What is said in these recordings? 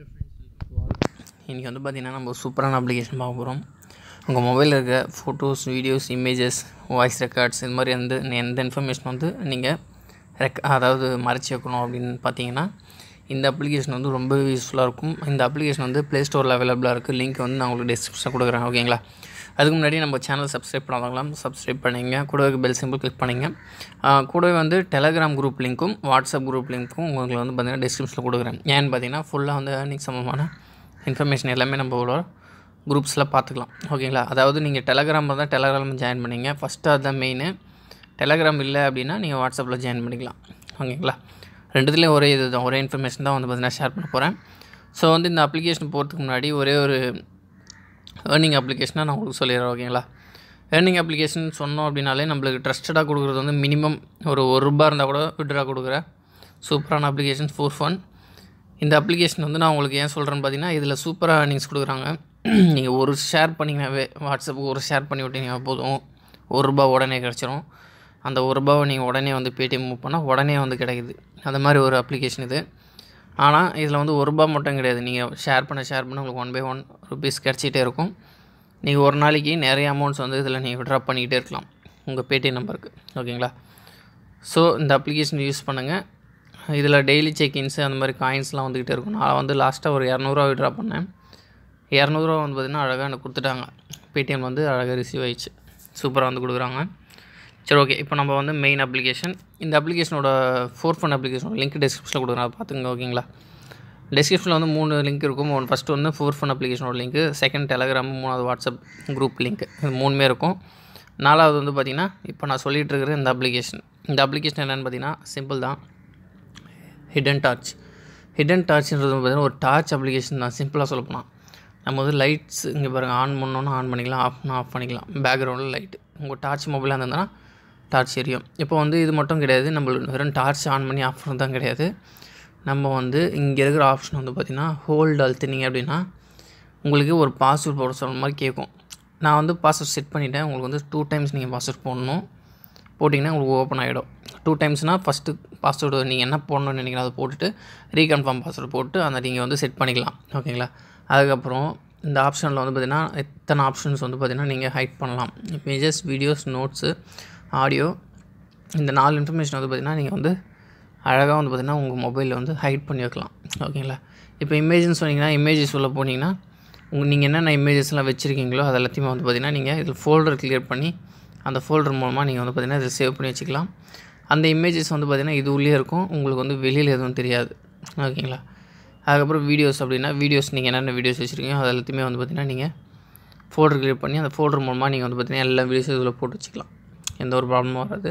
இன்றைக்கி வந்து பார்த்திங்கன்னா நம்ம சூப்பரான அப்ளிகேஷன் பார்க்க போகிறோம் உங்கள் மொபைலில் இருக்க photos videos images voice records இது மாதிரி வந்து எந்த இன்ஃபர்மேஷன் வந்து நீங்கள் ரெக் அதாவது மறைச்சி வைக்கணும் அப்படின்னு பார்த்தீங்கன்னா இந்த அப்ளிகேஷன் வந்து ரொம்ப யூஸ்ஃபுல்லாக இருக்கும் இந்த அப்ளிகேஷன் வந்து ப்ளே ஸ்டோரில் அவைலபிளாக இருக்குது லிங்க் வந்து நான் உங்களுக்கு டிஸ்கிரிப்ஷன் கொடுக்குறேன் ஓகேங்களா அதுக்கு முன்னாடி நம்ம சேனல் சப்ஸ்கிரைப் பண்ணாதவங்களாம் சப்ஸ்கிரைப் பண்ணிங்க கூடவே பெல் சிம்பிள் கிளிக் பண்ணிங்க கூடவே வந்து டெலகிராம் குரூப் லிங்க்கும் வாட்ஸ்அப் குரூப் லிங்க்கும் உங்களுக்கு வந்து பார்த்திங்கன்னா டிஸ்கிரிப்ஷனில் கொடுக்குறேன் ஏன்னு பார்த்தீங்கன்னா ஃபுல்லாக வந்து ஏர்னிங் சமமான இன்ஃபர்மேஷன் எல்லாமே நம்மளோட குரூப்ஸில் பார்த்துக்கலாம் ஓகேங்களா அதாவது நீங்கள் டெலகிராமில் தான் டெலகிராம் ஜாயின் பண்ணிங்க ஃபஸ்ட்டு அதுதான் மெயின் டெலகிராம் இல்லை அப்படின்னா நீங்கள் வாட்ஸ்அப்பில் ஜாயின் பண்ணிக்கலாம் ஓகேங்களா ரெண்டுத்துலேயும் ஒரே இது தான் ஒரே இன்ஃபர்மேஷன் தான் வந்து பார்த்திங்கன்னா ஷேர் பண்ண போகிறேன் ஸோ வந்து இந்த அப்ளிகேஷன் போகிறதுக்கு முன்னாடி ஒரே ஒரு ஏர்னிங் அப்ளிகேஷனாக நான் உங்களுக்கு சொல்லிடுறேன் ஓகேங்களா ஏர்னிங் அப்ளிகேஷன் சொன்னோம் அப்படின்னாலே நம்மளுக்கு ட்ரஸ்டடாக கொடுக்குறது வந்து மினிமம் ஒரு ஒரு ரூபா இருந்தால் கூட விட்ரா கொடுக்குறேன் சூப்பரான அப்ளிகேஷன் ஃபோர் ஃபன் இந்த அப்ளிகேஷன் வந்து நான் உங்களுக்கு ஏன் சொல்கிறேன்னு பார்த்தீங்கன்னா இதில் சூப்பராக ஏர்னிங்ஸ் கொடுக்குறாங்க நீங்கள் ஒரு ஷேர் பண்ணிங்கனாவே வாட்ஸ்அப்புக்கு ஒரு ஷேர் பண்ணி விட்டீங்கன்னா போதும் ஒரு ரூபா உடனே கிடச்சிரும் அந்த ஒரு ரூபாவை நீங்கள் உடனே வந்து பேடிஎம் மூவ் பண்ணால் உடனே வந்து கிடைக்குது அந்த மாதிரி ஒரு அப்ளிகேஷன் இது ஆனால் இதில் வந்து ஒரு ரூபா மட்டும் கிடையாது நீங்கள் ஷேர் பண்ண ஷேர் பண்ண உங்களுக்கு ஒன் பை ஒன் ருபீஸ் கிடச்சிட்டே இருக்கும் நீங்கள் ஒரு நாளைக்கு நிறைய அமௌண்ட்ஸ் வந்து இதில் நீங்கள் ட்ராப் பண்ணிக்கிட்டே இருக்கலாம் உங்கள் பேடிஎம் நம்பருக்கு ஓகேங்களா ஸோ இந்த அப்ளிகேஷன் யூஸ் பண்ணுங்கள் இதில் டெய்லி செக்இன்ஸு அந்த மாதிரி காயின்ஸ்லாம் வந்துக்கிட்டே இருக்கும் நான் வந்து லாஸ்ட்டாக ஒரு இரநூறுவா விட்ரா பண்ணேன் இரநூறுவா வந்து பார்த்திங்கன்னா அழகாக எனக்கு கொடுத்துட்டாங்க பேடிஎம் வந்து அழகாக ரிசீவ் ஆயிடுச்சு சூப்பராக வந்து கொடுக்குறாங்க சரி ஓகே இப்போ நம்ம வந்து மெயின் அப்ளிகேஷன் இந்த அப்ளிகேஷனோட ஃபோர் ஃபன் அப்ளிகேஷனோட லிங்க் டிஸ்கிரிப்ஷனில் கொடுக்குறேன் பார்த்துங்க ஓகேங்களா டிஸ்கிரிப்ஷனில் வந்து மூணு லிங்க் இருக்கும் ஒன் ஃபஸ்ட்டு வந்து ஃபோர் ஃபன் அப்ளிகேஷனோட லிங்க்கு செகண்ட் டெலகிராம் மூணாவது வாட்ஸ்அப் குரூப் லிங்க் இது மூணுமே இருக்கும் நாலாவது வந்து பார்த்திங்கன்னா இப்போ நான் சொல்லிகிட்டு இருக்கிற இந்த அப்ளிகேஷன் இந்த அப்ளிகேஷன் என்னென்னு பார்த்தீங்கன்னா சிம்பிள் தான் ஹிடன் டார்ச் ஹிடன் டார்ச்ன்றது பார்த்தீங்கன்னா ஒரு டார்ச் அப்ளிகேஷன் தான் சிம்பிளாக சொல்லப்போனால் நம்ம வந்து லைட்ஸ் இங்கே பாருங்கள் ஆன் பண்ணோன்னா ஆன் பண்ணிக்கலாம் ஆஃப்னா ஆஃப் பண்ணிக்கலாம் பேக்ரவுண்டில் லைட்டு உங்கள் டார்ச் மொபைலாக இருந்ததுன்னா டார்ச் எரியும் இப்போ வந்து இது மட்டும் கிடையாது நம்மளுக்கு வெறும் டார்ச் ஆன் பண்ணி ஆஃப் தான் கிடையாது நம்ம வந்து இங்கே இருக்கிற ஆப்ஷன் வந்து பார்த்திங்கன்னா ஹோல்டு அழுத்தினீங்க அப்படின்னா உங்களுக்கு ஒரு பாஸ்வேர்ட் போட சொல்கிற மாதிரி கேட்கும் நான் வந்து பாஸ்வேர்ட் செட் பண்ணிவிட்டேன் உங்களுக்கு வந்து டூ டைம்ஸ் நீங்கள் பாஸ்வேர்ட் போடணும் போட்டிங்கன்னா உங்களுக்கு ஓப்பன் ஆகிடும் டூ டைம்ஸ்னால் ஃபஸ்ட்டு பாஸ்வேர்டு நீங்கள் என்ன போடணும்னு நினைக்கிறோம் அதை போட்டுட்டு ரீகன்ஃபார்ம் பாஸ்வேர்டு போட்டு அதை நீங்கள் வந்து செட் பண்ணிக்கலாம் ஓகேங்களா அதுக்கப்புறம் இந்த ஆப்ஷனில் வந்து பார்த்திங்கன்னா எத்தனை ஆப்ஷன்ஸ் வந்து பார்த்திங்கன்னா நீங்கள் ஹைட் பண்ணலாம் இமேஜஸ் வீடியோஸ் நோட்ஸு ஆடியோ இந்த நாலு இன்ஃபர்மேஷன் வந்து பார்த்திங்கன்னா நீங்கள் வந்து அழகாக வந்து பார்த்திங்கன்னா உங்கள் மொபைலில் வந்து ஹைட் பண்ணி வைக்கலாம் ஓகேங்களா இப்போ இமேஜ்னு சொன்னீங்கன்னா இமேஜஸ் உள்ள போனீங்கன்னா உங்கள் நீங்கள் என்னென்ன இமேஜஸ்லாம் வச்சுருக்கீங்களோ அது எல்லாத்தையுமே வந்து பார்த்திங்கன்னா நீங்கள் இதில் ஃபோல்டர் கிளியர் பண்ணி அந்த ஃபோல்டர் மூலமாக நீங்கள் வந்து பார்த்திங்கன்னா இதில் சேவ் பண்ணி வச்சுக்கலாம் அந்த இமேஜஸ் வந்து பார்த்திங்கன்னா இது உள்ளே இருக்கும் உங்களுக்கு வந்து வெளியில் எதுவும் தெரியாது ஓகேங்களா அதுக்கப்புறம் வீடியோஸ் அப்படின்னா வீடியோஸ் நீங்கள் என்னென்ன வீடியோஸ் வச்சுருக்கீங்க அது எல்லாத்தையுமே வந்து பார்த்திங்கன்னா நீங்கள் ஃபோல்டர் கிளியர் பண்ணி அந்த ஃபோல்டர் மூலமாக நீங்கள் வந்து பார்த்திங்கன்னா எல்லா வீடியோஸும் இதில் போட்டு வச்சுக்கலாம் எந்த ஒரு ப்ராப்ளமும் வராது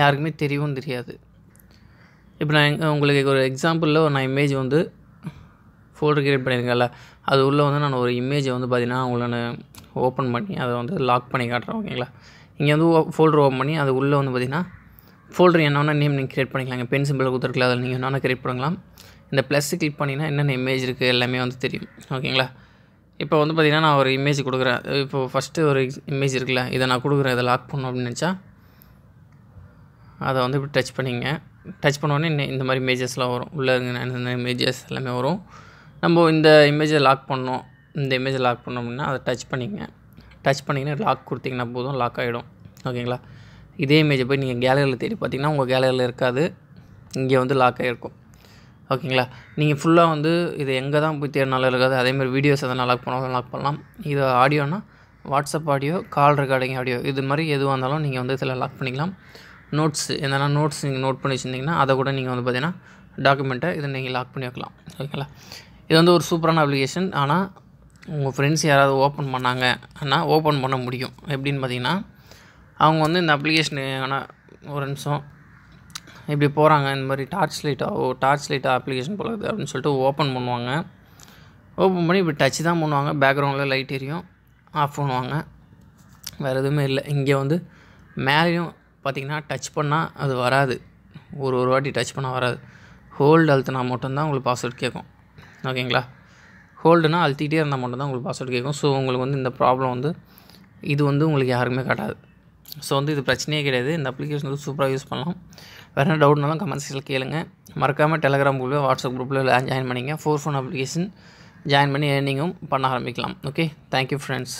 யாருக்குமே தெரியவும் தெரியாது இப்போ நான் உங்களுக்கு ஒரு எக்ஸாம்பிளில் நான் இமேஜ் வந்து ஃபோல்டர் கிரியேட் பண்ணியிருக்கேன்ல அது உள்ளே வந்து நான் ஒரு இமேஜை வந்து பார்த்திங்கன்னா உங்களை நான் ஓப்பன் பண்ணி அதை வந்து லாக் பண்ணி காட்டுறேன் ஓகேங்களா இங்கே வந்து ஃபோல்டர் ஓப்பன் பண்ணி அது உள்ளே வந்து பார்த்திங்கன்னா ஃபோல்டர் என்னென்ன நேம் நீங்கள் கிரியேட் பண்ணிக்கலாங்க பென் சிம்பிள் கொடுத்துருக்கலாம் அதில் நீங்கள் என்னென்ன கிரியேட் பண்ணலாம் இந்த ப்ளஸ்ஸு கிளிக் பண்ணிங்கன்னா என்னென்ன இமேஜ் இருக்குது எல்லாமே வந்து தெரியும் ஓகேங்களா இப்போ வந்து பார்த்திங்கன்னா நான் ஒரு இமேஜ் கொடுக்குறேன் இப்போது ஃபஸ்ட்டு ஒரு இமேஜ் இருக்குல்ல இதை நான் கொடுக்குறேன் இதை லாக் பண்ணணும் அப்படின்னு நினச்சா அதை வந்து இப்படி டச் பண்ணிங்க டச் பண்ணோடனே இந்த மாதிரி இமேஜஸ்லாம் வரும் உள்ளே இந்த இமேஜஸ் எல்லாமே வரும் நம்ம இந்த இமேஜை லாக் பண்ணோம் இந்த இமேஜை லாக் பண்ணோம் அப்படின்னா அதை டச் பண்ணிங்க டச் பண்ணிங்கன்னா லாக் கொடுத்திங்கன்னா போதும் லாக் ஆகிடும் ஓகேங்களா இதே இமேஜை போய் நீங்கள் கேலரியில் தேடி பார்த்தீங்கன்னா உங்கள் கேலரியில் இருக்காது இங்கே வந்து லாக் ஆகிருக்கும் ஓகேங்களா நீங்கள் ஃபுல்லாக வந்து இது எங்கே தான் போய் தேடினாலும் இருக்காது அதேமாதிரி வீடியோஸ் எதனா லாக் பண்ணாலும் லாக் பண்ணலாம் இது ஆடியோனா WhatsApp audio call recording audio இது மாதிரி எதுவாக இருந்தாலும் நீங்கள் வந்து இதில் லாக் பண்ணிக்கலாம் நோட்ஸ் எதனா நோட்ஸ் நீங்கள் நோட் பண்ணி வச்சுருந்தீங்கன்னா அதை கூட நீங்கள் வந்து பார்த்தீங்கன்னா டாக்குமெண்ட்டை இதை நீங்கள் லாக் பண்ணி வைக்கலாம் ஓகேங்களா இது வந்து ஒரு சூப்பரான அப்ளிகேஷன் ஆனால் உங்கள் ஃப்ரெண்ட்ஸ் யாராவது ஓப்பன் பண்ணாங்க ஆனால் ஓப்பன் பண்ண முடியும் எப்படின்னு பார்த்தீங்கன்னா அவங்க வந்து இந்த அப்ளிகேஷன் ஆனால் ஒரு நிமிஷம் இப்படி போகிறாங்க இந்த மாதிரி டார்ச் லைட்டாக ஓ டார்ச் லைட்டாக அப்ளிகேஷன் போகிறது அப்படின்னு சொல்லிட்டு ஓப்பன் பண்ணுவாங்க ஓப்பன் பண்ணி இப்படி டச்சு தான் பண்ணுவாங்க பேக்ரவுண்டில் லைட் எரியும் ஆஃப் பண்ணுவாங்க வேறு எதுவுமே இல்லை இங்கே வந்து மேலேயும் பார்த்திங்கன்னா டச் பண்ணால் அது வராது ஒரு ஒரு வாட்டி டச் பண்ணால் வராது ஹோல்டு அழுத்தினா மட்டும்தான் உங்களுக்கு பாஸ்வேர்ட் கேட்கும் ஓகேங்களா ஹோல்டுனால் அழுத்திட்டே இருந்தால் மட்டும்தான் உங்களுக்கு பாஸ்வேர்டு கேட்கும் ஸோ உங்களுக்கு வந்து இந்த ப்ராப்ளம் வந்து இது வந்து உங்களுக்கு யாருக்குமே காட்டாது ஸோ வந்து இது பிரச்சனையே கிடையாது இந்த அப்ளிகேஷன் வந்து சூப்பராக யூஸ் பண்ணலாம் வேறு என்ன டவுட்னாலும் செக்ஷனில் கேளுங்க மறக்காமல் டெலகிராம் குரூப்பில் வாட்ஸ்அப் குரூப்பில் ஜாயின் பண்ணிங்க ஃபோர் ஃபோன் அப்ளிகேஷன் ஜாயின் பண்ணி ஏர்னிங்கும் பண்ண ஆரம்பிக்கலாம் ஓகே தேங்க்யூ ஃப்ரெண்ட்ஸ்